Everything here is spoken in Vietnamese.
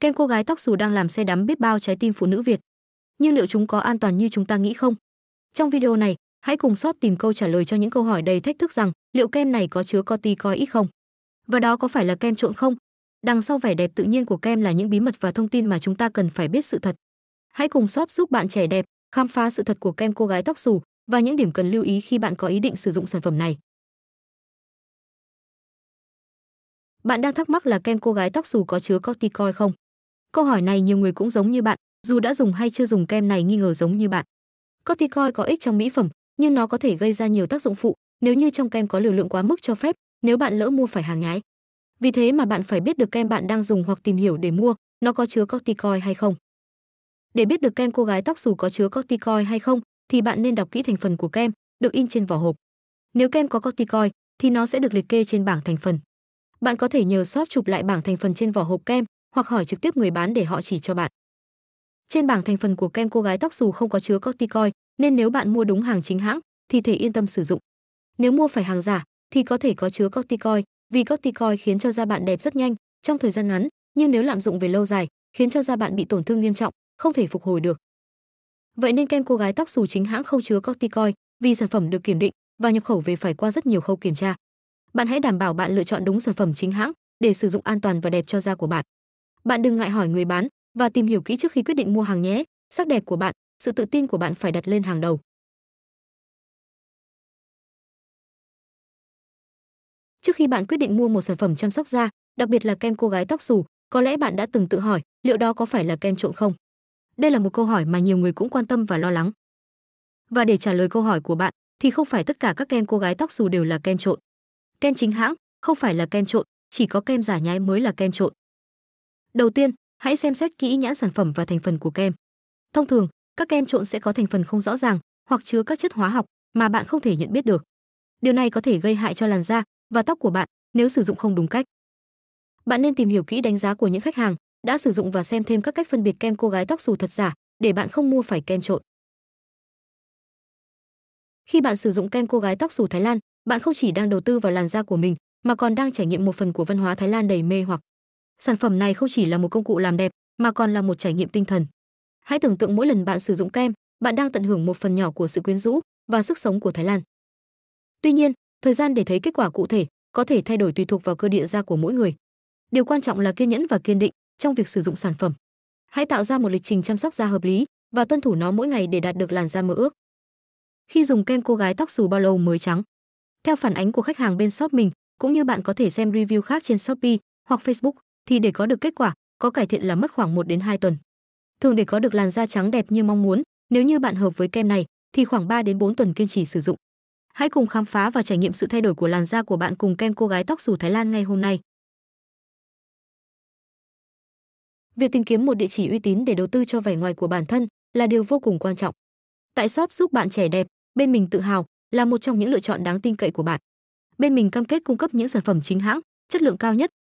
Kem cô gái tóc xù đang làm say đắm biết bao trái tim phụ nữ Việt. Nhưng liệu chúng có an toàn như chúng ta nghĩ không? Trong video này, hãy cùng shop tìm câu trả lời cho những câu hỏi đầy thách thức rằng liệu kem này có chứa corticoid không? Và đó có phải là kem trộn không? Đằng sau vẻ đẹp tự nhiên của kem là những bí mật và thông tin mà chúng ta cần phải biết sự thật. Hãy cùng shop giúp bạn trẻ đẹp khám phá sự thật của kem cô gái tóc xù và những điểm cần lưu ý khi bạn có ý định sử dụng sản phẩm này. Bạn đang thắc mắc là kem cô gái tóc xù có chứa corticoid không? Câu hỏi này nhiều người cũng giống như bạn, dù đã dùng hay chưa dùng kem này nghi ngờ giống như bạn. Corticoid có ích trong mỹ phẩm, nhưng nó có thể gây ra nhiều tác dụng phụ nếu như trong kem có liều lượng quá mức cho phép, nếu bạn lỡ mua phải hàng nhái. Vì thế mà bạn phải biết được kem bạn đang dùng hoặc tìm hiểu để mua, nó có chứa corticoid hay không. Để biết được kem cô gái tóc xù có chứa corticoid hay không thì bạn nên đọc kỹ thành phần của kem được in trên vỏ hộp. Nếu kem có corticoid thì nó sẽ được liệt kê trên bảng thành phần. Bạn có thể nhờ shop chụp lại bảng thành phần trên vỏ hộp kem hoặc hỏi trực tiếp người bán để họ chỉ cho bạn. Trên bảng thành phần của kem cô gái tóc xù không có chứa corticoid, nên nếu bạn mua đúng hàng chính hãng thì thể yên tâm sử dụng. Nếu mua phải hàng giả thì có thể có chứa corticoid, vì corticoid khiến cho da bạn đẹp rất nhanh trong thời gian ngắn, nhưng nếu lạm dụng về lâu dài, khiến cho da bạn bị tổn thương nghiêm trọng, không thể phục hồi được. Vậy nên kem cô gái tóc xù chính hãng không chứa corticoid, vì sản phẩm được kiểm định và nhập khẩu về phải qua rất nhiều khâu kiểm tra. Bạn hãy đảm bảo bạn lựa chọn đúng sản phẩm chính hãng để sử dụng an toàn và đẹp cho da của bạn bạn đừng ngại hỏi người bán và tìm hiểu kỹ trước khi quyết định mua hàng nhé sắc đẹp của bạn sự tự tin của bạn phải đặt lên hàng đầu trước khi bạn quyết định mua một sản phẩm chăm sóc da đặc biệt là kem cô gái tóc xù có lẽ bạn đã từng tự hỏi liệu đó có phải là kem trộn không đây là một câu hỏi mà nhiều người cũng quan tâm và lo lắng và để trả lời câu hỏi của bạn thì không phải tất cả các kem cô gái tóc xù đều là kem trộn kem chính hãng không phải là kem trộn chỉ có kem giả nhái mới là kem trộn Đầu tiên, hãy xem xét kỹ nhãn sản phẩm và thành phần của kem. Thông thường, các kem trộn sẽ có thành phần không rõ ràng hoặc chứa các chất hóa học mà bạn không thể nhận biết được. Điều này có thể gây hại cho làn da và tóc của bạn nếu sử dụng không đúng cách. Bạn nên tìm hiểu kỹ đánh giá của những khách hàng đã sử dụng và xem thêm các cách phân biệt kem cô gái tóc xù thật giả để bạn không mua phải kem trộn. Khi bạn sử dụng kem cô gái tóc xù Thái Lan, bạn không chỉ đang đầu tư vào làn da của mình mà còn đang trải nghiệm một phần của văn hóa Thái Lan đầy mê hoặc. Sản phẩm này không chỉ là một công cụ làm đẹp mà còn là một trải nghiệm tinh thần. Hãy tưởng tượng mỗi lần bạn sử dụng kem, bạn đang tận hưởng một phần nhỏ của sự quyến rũ và sức sống của Thái Lan. Tuy nhiên, thời gian để thấy kết quả cụ thể có thể thay đổi tùy thuộc vào cơ địa da của mỗi người. Điều quan trọng là kiên nhẫn và kiên định trong việc sử dụng sản phẩm. Hãy tạo ra một lịch trình chăm sóc da hợp lý và tuân thủ nó mỗi ngày để đạt được làn da mơ ước. Khi dùng kem cô gái tóc xù bao lâu mới trắng? Theo phản ánh của khách hàng bên shop mình, cũng như bạn có thể xem review khác trên Shopee hoặc Facebook thì để có được kết quả, có cải thiện là mất khoảng 1 đến 2 tuần. Thường để có được làn da trắng đẹp như mong muốn, nếu như bạn hợp với kem này thì khoảng 3 đến 4 tuần kiên trì sử dụng. Hãy cùng khám phá và trải nghiệm sự thay đổi của làn da của bạn cùng kem cô gái tóc xù Thái Lan ngay hôm nay. Việc tìm kiếm một địa chỉ uy tín để đầu tư cho vẻ ngoài của bản thân là điều vô cùng quan trọng. Tại shop giúp bạn trẻ đẹp, bên mình tự hào là một trong những lựa chọn đáng tin cậy của bạn. Bên mình cam kết cung cấp những sản phẩm chính hãng, chất lượng cao nhất